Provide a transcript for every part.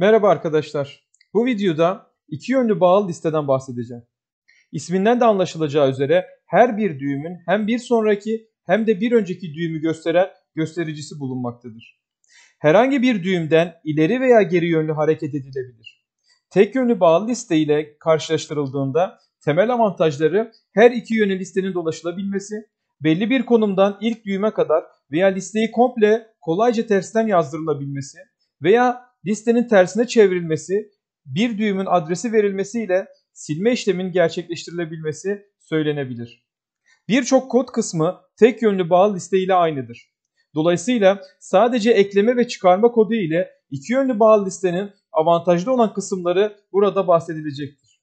Merhaba arkadaşlar. Bu videoda iki yönlü bağlı listeden bahsedeceğim. İsminden de anlaşılacağı üzere her bir düğümün hem bir sonraki hem de bir önceki düğümü gösteren göstericisi bulunmaktadır. Herhangi bir düğümden ileri veya geri yönlü hareket edilebilir. Tek yönlü bağlı liste ile karşılaştırıldığında temel avantajları her iki yönlü listenin dolaşılabilmesi, belli bir konumdan ilk düğüme kadar veya listeyi komple kolayca tersten yazdırılabilmesi veya listenin tersine çevrilmesi, bir düğümün adresi verilmesiyle silme işlemin gerçekleştirilebilmesi söylenebilir. Birçok kod kısmı tek yönlü bağlı liste ile aynıdır. Dolayısıyla sadece ekleme ve çıkarma kodu ile iki yönlü bağlı listenin avantajlı olan kısımları burada bahsedilecektir.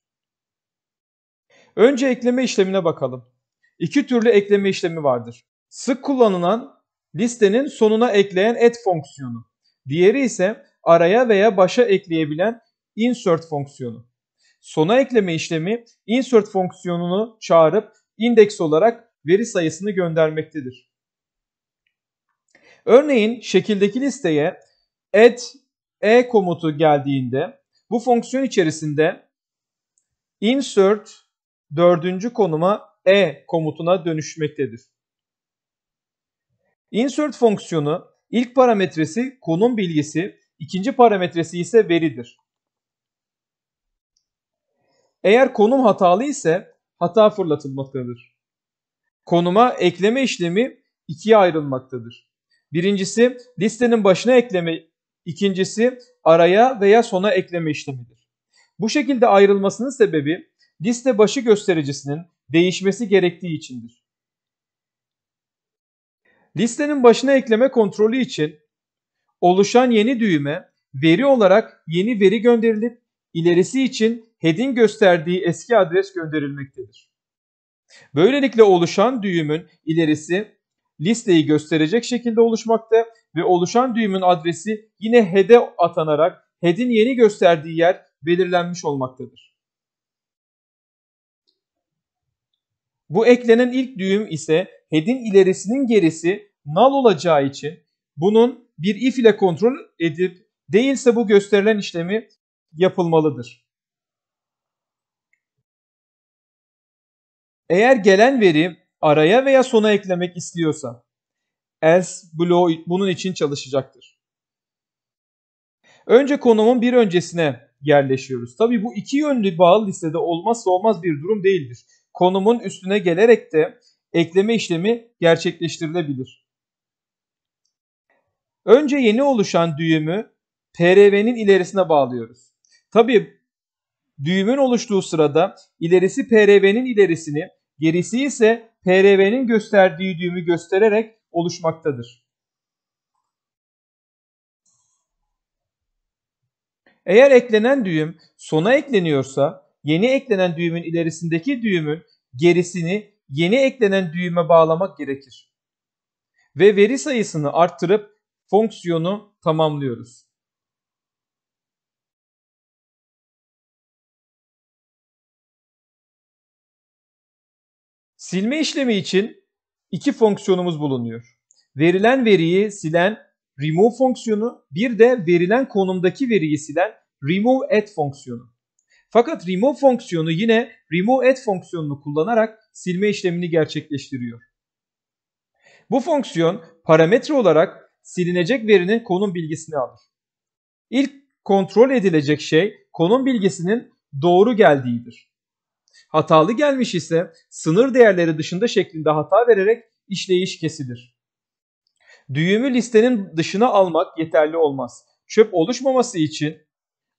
Önce ekleme işlemine bakalım. İki türlü ekleme işlemi vardır. Sık kullanılan listenin sonuna ekleyen add fonksiyonu. Diğeri ise araya veya başa ekleyebilen insert fonksiyonu. Sona ekleme işlemi insert fonksiyonunu çağırıp indeks olarak veri sayısını göndermektedir. Örneğin şekildeki listeye add e komutu geldiğinde bu fonksiyon içerisinde insert dördüncü konuma e komutuna dönüşmektedir. Insert fonksiyonu ilk parametresi konum bilgisi İkinci parametresi ise veridir. Eğer konum hatalı ise hata fırlatılmaktadır. Konuma ekleme işlemi ikiye ayrılmaktadır. Birincisi listenin başına ekleme, ikincisi araya veya sona ekleme işlemidir. Bu şekilde ayrılmasının sebebi liste başı göstericisinin değişmesi gerektiği içindir. Listenin başına ekleme kontrolü için Oluşan yeni düğme veri olarak yeni veri gönderilip ilerisi için head'in gösterdiği eski adres gönderilmektedir. Böylelikle oluşan düğümün ilerisi listeyi gösterecek şekilde oluşmakta ve oluşan düğümün adresi yine head'e atanarak head'in yeni gösterdiği yer belirlenmiş olmaktadır. Bu eklenen ilk düğüm ise head'in ilerisinin gerisi null olacağı için bunun bir if ile kontrol edip değilse bu gösterilen işlemi yapılmalıdır. Eğer gelen veri araya veya sona eklemek istiyorsa else bloğu bunun için çalışacaktır. Önce konumun bir öncesine yerleşiyoruz. Tabi bu iki yönlü bağlı listede olmazsa olmaz bir durum değildir. Konumun üstüne gelerek de ekleme işlemi gerçekleştirilebilir. Önce yeni oluşan düğümü PRV'nin ilerisine bağlıyoruz. Tabi düğümün oluştuğu sırada ilerisi PRV'nin ilerisini, gerisi ise PRV'nin gösterdiği düğümü göstererek oluşmaktadır. Eğer eklenen düğüm sona ekleniyorsa yeni eklenen düğümün ilerisindeki düğümün gerisini yeni eklenen düğüme bağlamak gerekir. Ve veri sayısını arttırıp fonksiyonu tamamlıyoruz. Silme işlemi için iki fonksiyonumuz bulunuyor. Verilen veriyi silen remove fonksiyonu, bir de verilen konumdaki veriyi silen remove at fonksiyonu. Fakat remove fonksiyonu yine remove at fonksiyonunu kullanarak silme işlemini gerçekleştiriyor. Bu fonksiyon parametre olarak silinecek verinin konum bilgisini alır. İlk kontrol edilecek şey konum bilgisinin doğru geldiğidir. Hatalı gelmiş ise sınır değerleri dışında şeklinde hata vererek işleyiş kesilir. Düğümü listenin dışına almak yeterli olmaz. Çöp oluşmaması için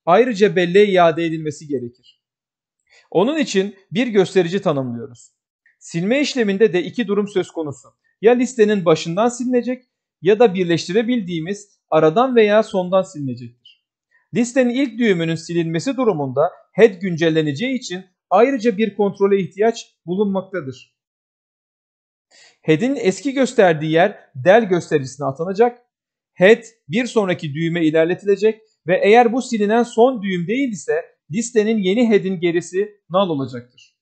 ayrıca belleğe iade edilmesi gerekir. Onun için bir gösterici tanımlıyoruz. Silme işleminde de iki durum söz konusu. Ya listenin başından silinecek ya da birleştirebildiğimiz aradan veya sondan silinecektir. Listenin ilk düğümünün silinmesi durumunda head güncelleneceği için ayrıca bir kontrole ihtiyaç bulunmaktadır. Head'in eski gösterdiği yer del gösterisine atanacak. Head bir sonraki düğüme ilerletilecek ve eğer bu silinen son düğüm değil ise listenin yeni head'in gerisi null olacaktır.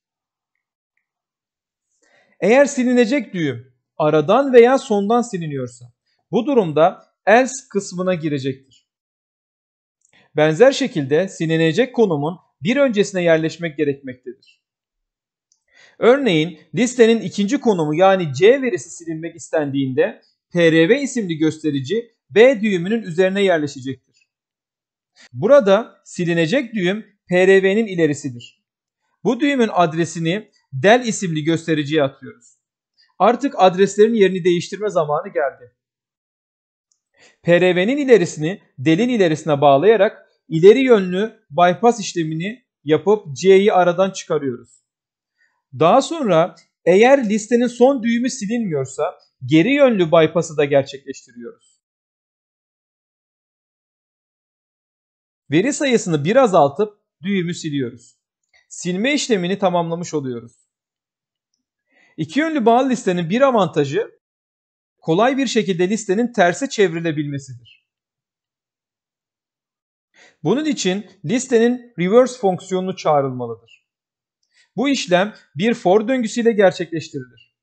Eğer silinecek düğüm aradan veya sondan siliniyorsa bu durumda else kısmına girecektir. Benzer şekilde silinecek konumun bir öncesine yerleşmek gerekmektedir. Örneğin listenin ikinci konumu yani C verisi silinmek istendiğinde PRV isimli gösterici B düğümünün üzerine yerleşecektir. Burada silinecek düğüm PRV'nin ilerisidir. Bu düğümün adresini del isimli göstericiye atıyoruz. Artık adreslerin yerini değiştirme zamanı geldi. PRV'nin ilerisini delin ilerisine bağlayarak ileri yönlü bypass işlemini yapıp C'yi aradan çıkarıyoruz. Daha sonra eğer listenin son düğümü silinmiyorsa geri yönlü bypass'ı da gerçekleştiriyoruz. Veri sayısını bir azaltıp düğümü siliyoruz. Silme işlemini tamamlamış oluyoruz. İki yönlü bağlı listenin bir avantajı kolay bir şekilde listenin terse çevrilebilmesidir. Bunun için listenin reverse fonksiyonu çağrılmalıdır. Bu işlem bir for döngüsüyle gerçekleştirilir.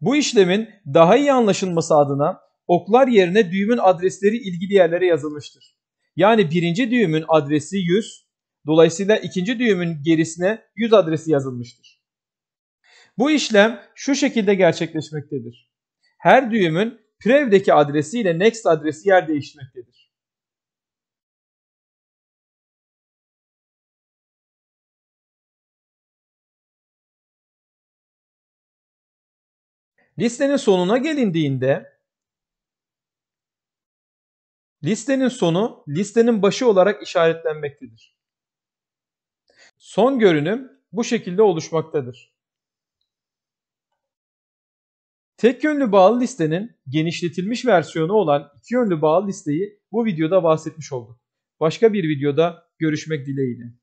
Bu işlemin daha iyi anlaşılması adına oklar yerine düğümün adresleri ilgili yerlere yazılmıştır. Yani birinci düğümün adresi 100, dolayısıyla ikinci düğümün gerisine 100 adresi yazılmıştır. Bu işlem şu şekilde gerçekleşmektedir her düğümün Prev'deki adresi ile next adresi yer değiştirmektedir. Listenin sonuna gelindiğinde listenin sonu listenin başı olarak işaretlenmektedir. Son görünüm bu şekilde oluşmaktadır. Tek yönlü bağlı listenin genişletilmiş versiyonu olan iki yönlü bağlı listeyi bu videoda bahsetmiş olduk. Başka bir videoda görüşmek dileğiyle.